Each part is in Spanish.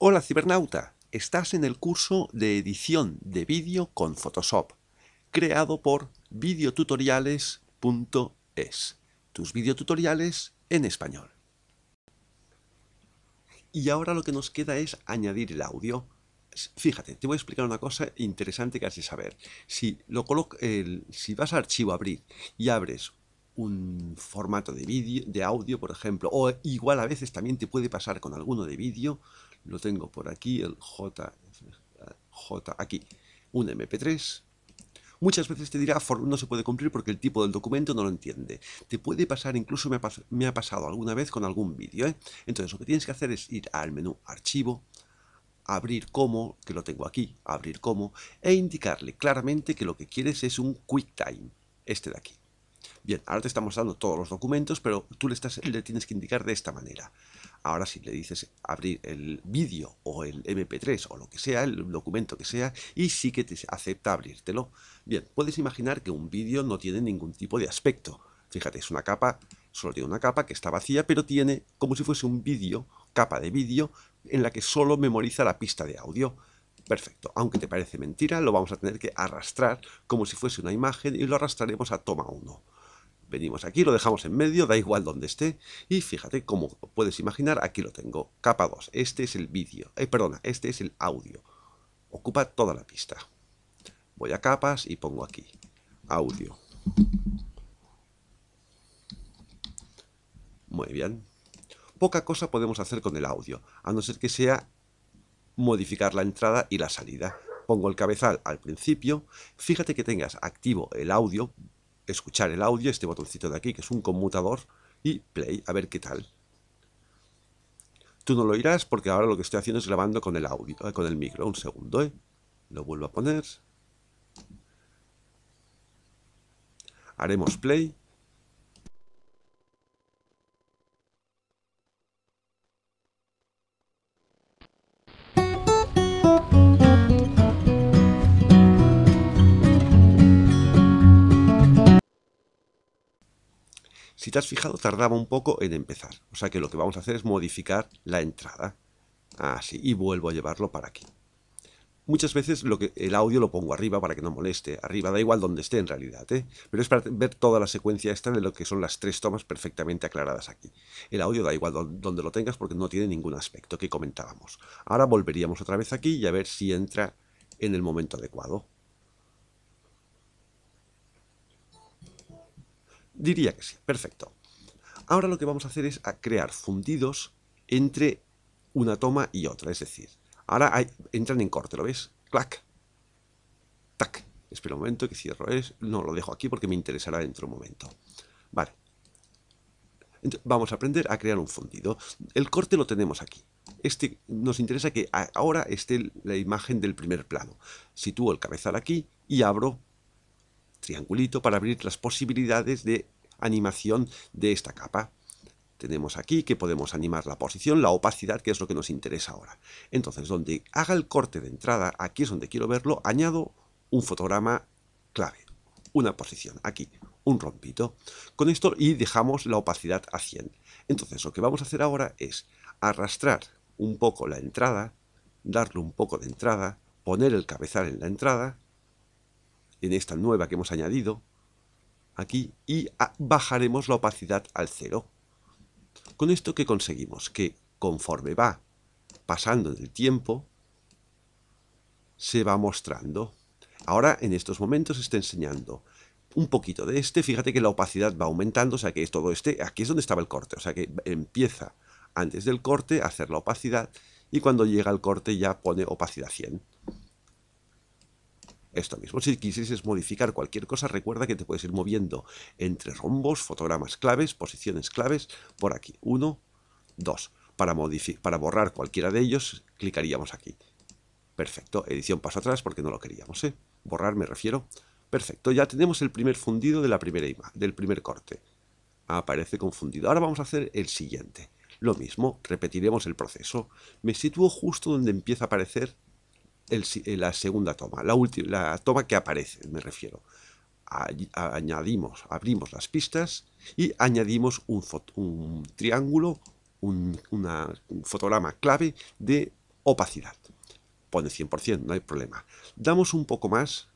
Hola cibernauta, estás en el curso de edición de vídeo con Photoshop, creado por videotutoriales.es, tus videotutoriales en español. Y ahora lo que nos queda es añadir el audio. Fíjate, te voy a explicar una cosa interesante que has de saber. Si, lo si vas a archivo abrir y abres un formato de vídeo, de audio, por ejemplo, o igual a veces también te puede pasar con alguno de vídeo, lo tengo por aquí, el J, J aquí, un MP3. Muchas veces te dirá no se puede cumplir porque el tipo del documento no lo entiende. Te puede pasar, incluso me ha, me ha pasado alguna vez con algún vídeo. ¿eh? Entonces lo que tienes que hacer es ir al menú archivo, abrir como, que lo tengo aquí, abrir como, e indicarle claramente que lo que quieres es un QuickTime, este de aquí. Bien, ahora te estamos dando todos los documentos, pero tú le, tienes que indicar de esta manera. Ahora si le dices abrir el vídeo o el MP3 o lo que sea, el documento que sea, y sí que te acepta abrírtelo. Bien, puedes imaginar que un vídeo no tiene ningún tipo de aspecto. Fíjate, es una capa, solo tiene una capa que está vacía, pero tiene como si fuese un vídeo, capa de vídeo, en la que solo memoriza la pista de audio. Perfecto, aunque te parece mentira, lo vamos a tener que arrastrar como si fuese una imagen y lo arrastraremos a toma 1. Venimos aquí, lo dejamos en medio, da igual donde esté. Y fíjate, como puedes imaginar, aquí lo tengo. Capa 2. Este es el vídeo. Eh, perdona, este es el audio. Ocupa toda la pista. Voy a capas y pongo aquí. Audio. Muy bien. Poca cosa podemos hacer con el audio, a no ser que sea modificar la entrada y la salida. Pongo el cabezal al principio. Fíjate que tengas activo el audio escuchar el audio, este botoncito de aquí, que es un conmutador, y play, a ver qué tal. Tú no lo oirás porque ahora lo que estoy haciendo es grabando con el audio, eh, con el micro. Un segundo, eh. Lo vuelvo a poner. Haremos play. Si te has fijado, tardaba un poco en empezar. O sea que lo que vamos a hacer es modificar la entrada. Así, y vuelvo a llevarlo para aquí. Muchas veces lo que, el audio lo pongo arriba para que no moleste. Arriba, da igual donde esté en realidad. ¿eh? Pero es para ver toda la secuencia esta de lo que son las tres tomas perfectamente aclaradas aquí. El audio da igual donde lo tengas porque no tiene ningún aspecto que comentábamos. Ahora volveríamos otra vez aquí y a ver si entra en el momento adecuado. Diría que sí, perfecto. Ahora lo que vamos a hacer es a crear fundidos entre una toma y otra, es decir, ahora hay, entran en corte, ¿lo ves? Clac, tac. Espera un momento que cierro es, no lo dejo aquí porque me interesará dentro de un momento. Vale. vamos a aprender a crear un fundido. El corte lo tenemos aquí. Este nos interesa que ahora esté la imagen del primer plano. Sitúo el cabezal aquí y abro triangulito para abrir las posibilidades de animación de esta capa. Tenemos aquí que podemos animar la posición, la opacidad, que es lo que nos interesa ahora. Entonces, donde haga el corte de entrada, aquí es donde quiero verlo, añado un fotograma clave, una posición, aquí, un rompito. Con esto y dejamos la opacidad a 100. Entonces, lo que vamos a hacer ahora es arrastrar un poco la entrada, darle un poco de entrada, poner el cabezal en la entrada, en esta nueva que hemos añadido, aquí, y bajaremos la opacidad al cero. Con esto que conseguimos que conforme va pasando el tiempo, se va mostrando. Ahora en estos momentos está enseñando un poquito de este, fíjate que la opacidad va aumentando, o sea que es todo este, aquí es donde estaba el corte, o sea que empieza antes del corte a hacer la opacidad y cuando llega al corte ya pone opacidad 100. Esto mismo, si quisieses modificar cualquier cosa, recuerda que te puedes ir moviendo entre rombos, fotogramas claves, posiciones claves, por aquí. Uno, dos. Para, para borrar cualquiera de ellos, clicaríamos aquí. Perfecto, edición paso atrás porque no lo queríamos, ¿eh? Borrar me refiero. Perfecto, ya tenemos el primer fundido de la primera del primer corte. Aparece confundido. Ahora vamos a hacer el siguiente. Lo mismo, repetiremos el proceso. Me sitúo justo donde empieza a aparecer eh, la segunda toma, la, última, la toma que aparece, me refiero. añadimos, abrimos las pistas y añadimos un, triángulo, un, un fotograma clave de opacidad. Pone 100%, no hay problema. Damos un poco más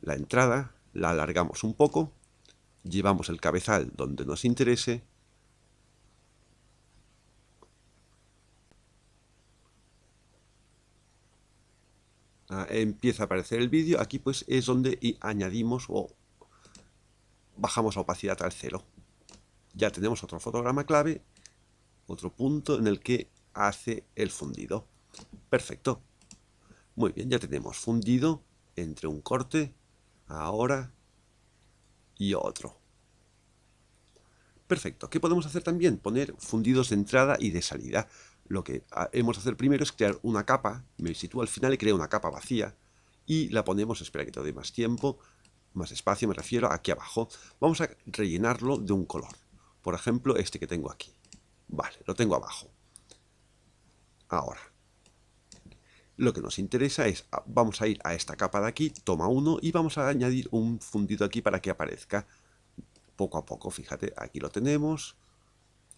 la entrada, la alargamos un poco, llevamos el cabezal donde nos interese Ah, empieza a aparecer el vídeo, aquí pues es donde añadimos o bajamos la opacidad al cero. Ya tenemos otro fotograma clave, otro punto en el que hace el fundido. Perfecto. Muy bien, ya tenemos fundido entre un corte, ahora y otro. Perfecto. ¿Qué podemos hacer también? Poner fundidos de entrada y de salida. Lo que hemos de hacer primero es crear una capa, me sitúo al final y creo una capa vacía y la ponemos, espera que te dé más tiempo, más espacio, me refiero, aquí abajo. Vamos a rellenarlo de un color. Por ejemplo, este que tengo aquí. Vale, lo tengo abajo. Ahora, lo que nos interesa es, ah, vamos a ir a esta capa de aquí, toma uno, y vamos a añadir un fundido aquí para que aparezca poco a poco. Fíjate, aquí lo tenemos,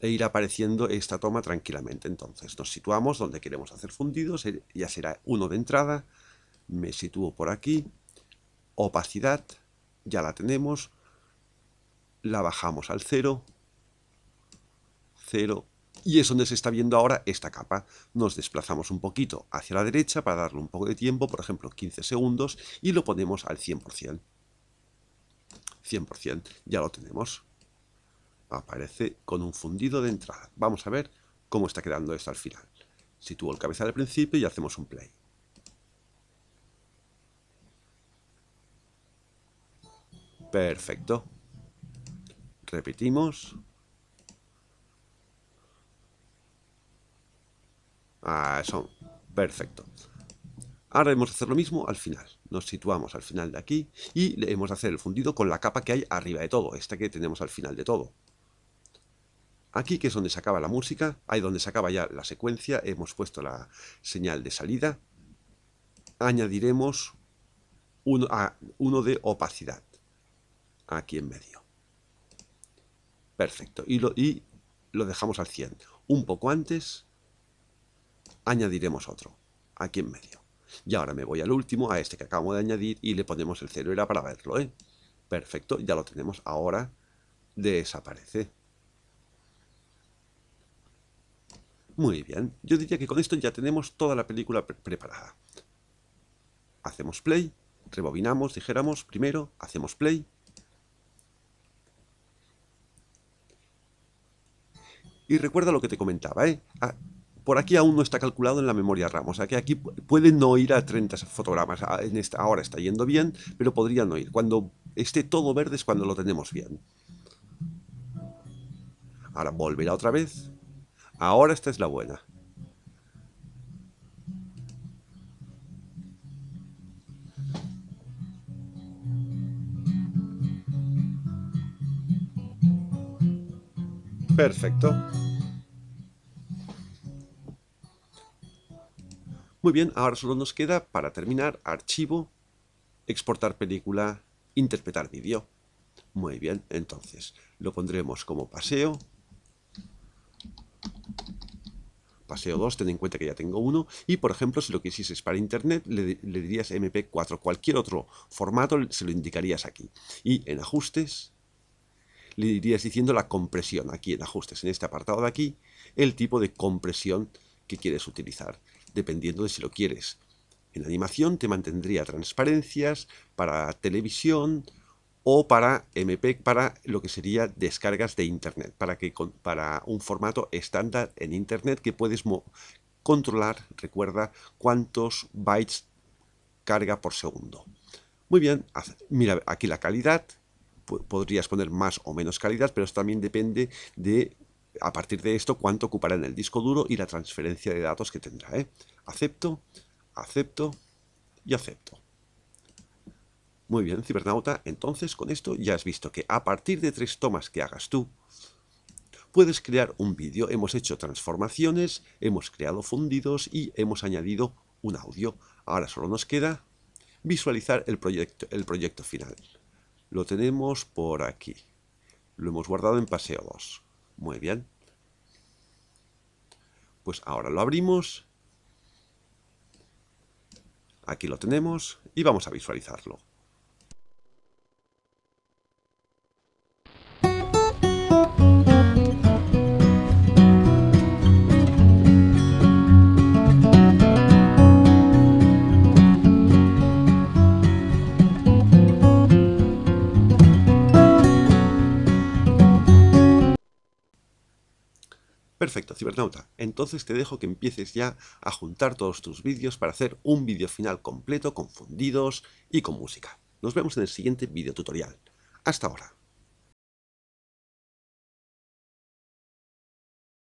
e ir apareciendo esta toma tranquilamente. Entonces nos situamos donde queremos hacer fundidos, eh, ya será uno de entrada, me sitúo por aquí, opacidad, ya la tenemos, la bajamos al 0, 0, y es donde se está viendo ahora esta capa. Nos desplazamos un poquito hacia la derecha para darle un poco de tiempo, por ejemplo 15 segundos, y lo ponemos al 100%. 100%, ya lo tenemos aparece con un fundido de entrada. Vamos a ver cómo está quedando esto al final. Sitúo el cabeza al principio y hacemos un play. Perfecto. Repetimos. Ah, eso. Perfecto. Ahora debemos hacer lo mismo al final. Nos situamos al final de aquí y le de hacer el fundido con la capa que hay arriba de todo, esta que tenemos al final de todo. Aquí, que es donde se acaba la música, ahí donde se acaba ya la secuencia, hemos puesto la señal de salida. Añadiremos uno, a, ah, uno de opacidad, aquí en medio. Perfecto, y lo, y lo dejamos al 100. Un poco antes, añadiremos otro, aquí en medio. Y ahora me voy al último, a este que acabo de añadir, y le ponemos el cero era para verlo, ¿eh? Perfecto, ya lo tenemos. Ahora desaparece. Muy bien, yo diría que con esto ya tenemos toda la película preparada. Hacemos play, rebobinamos, dijéramos, primero, hacemos play. Y recuerda lo que te comentaba, ¿eh? Ah, por aquí aún no está calculado en la memoria RAM, o sea que aquí puede no ir a 30 fotogramas, ah, en esta, ahora está yendo bien, pero podrían no ir. Cuando esté todo verde es cuando lo tenemos bien. Ahora volverá otra vez, Ahora esta es la buena. Perfecto. Muy bien, ahora solo nos queda para terminar archivo, exportar película, interpretar vídeo. Muy bien, entonces lo pondremos como paseo paseo 2, ten en cuenta que ya tengo uno, y por ejemplo, si lo quisieses para internet, le, dirías MP4, cualquier otro formato se lo indicarías aquí. Y en ajustes, le dirías diciendo la compresión, aquí en ajustes, en este apartado de aquí, el tipo de compresión que quieres utilizar, dependiendo de si lo quieres. En animación te mantendría transparencias, para televisión, o para MP para lo que sería descargas de internet, para que un formato estándar en internet que puedes controlar, recuerda cuántos bytes carga por segundo. Muy bien, mira aquí la calidad, podrías poner más o menos calidad, pero esto también depende de a partir de esto cuánto ocupará en el disco duro y la transferencia de datos que tendrá. ¿eh? Acepto, acepto y acepto. Muy bien, cibernauta, entonces con esto ya has visto que a partir de tres tomas que hagas tú, puedes crear un vídeo. Hemos hecho transformaciones, hemos creado fundidos y hemos añadido un audio. Ahora solo nos queda visualizar el proyecto, el proyecto final. Lo tenemos por aquí. Lo hemos guardado en paseo 2. Muy bien. Pues ahora lo abrimos. Aquí lo tenemos y vamos a visualizarlo. Perfecto, cibernauta. Entonces te dejo que empieces ya a juntar todos tus vídeos para hacer un vídeo final completo con fundidos y con música. Nos vemos en el siguiente vídeo tutorial. Hasta ahora.